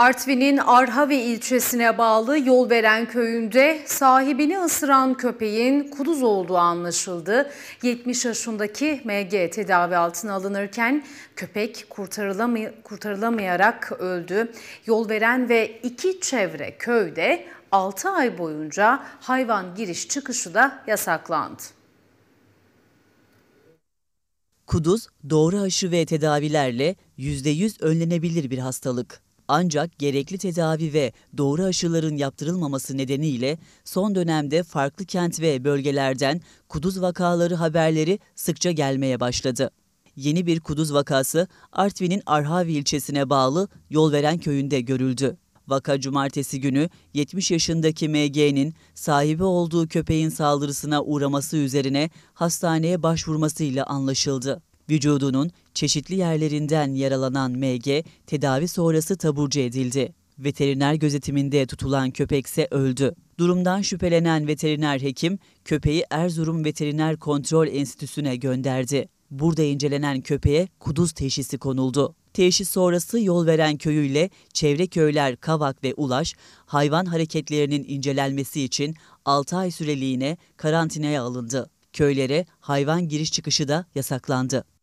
Artvin'in Arhavi ilçesine bağlı yol veren köyünde sahibini ısıran köpeğin kuduz olduğu anlaşıldı. 70 yaşındaki MG tedavi altına alınırken köpek kurtarılamay kurtarılamayarak öldü. Yol veren ve iki çevre köyde 6 ay boyunca hayvan giriş çıkışı da yasaklandı. Kuduz, doğru aşı ve tedavilerle %100 önlenebilir bir hastalık. Ancak gerekli tedavi ve doğru aşıların yaptırılmaması nedeniyle son dönemde farklı kent ve bölgelerden kuduz vakaları haberleri sıkça gelmeye başladı. Yeni bir kuduz vakası Artvin'in Arhavi ilçesine bağlı Yolveren köyünde görüldü. Vaka cumartesi günü 70 yaşındaki MG'nin sahibi olduğu köpeğin saldırısına uğraması üzerine hastaneye başvurmasıyla anlaşıldı. Vücudunun çeşitli yerlerinden yaralanan MG tedavi sonrası taburcu edildi. Veteriner gözetiminde tutulan köpekse öldü. Durumdan şüphelenen veteriner hekim köpeği Erzurum Veteriner Kontrol Enstitüsü'ne gönderdi. Burada incelenen köpeğe kuduz teşhisi konuldu. Teşhis sonrası yol veren köyüyle çevre köyler Kavak ve Ulaş hayvan hareketlerinin incelenmesi için 6 ay süreliğine karantinaya alındı. Köylere hayvan giriş çıkışı da yasaklandı.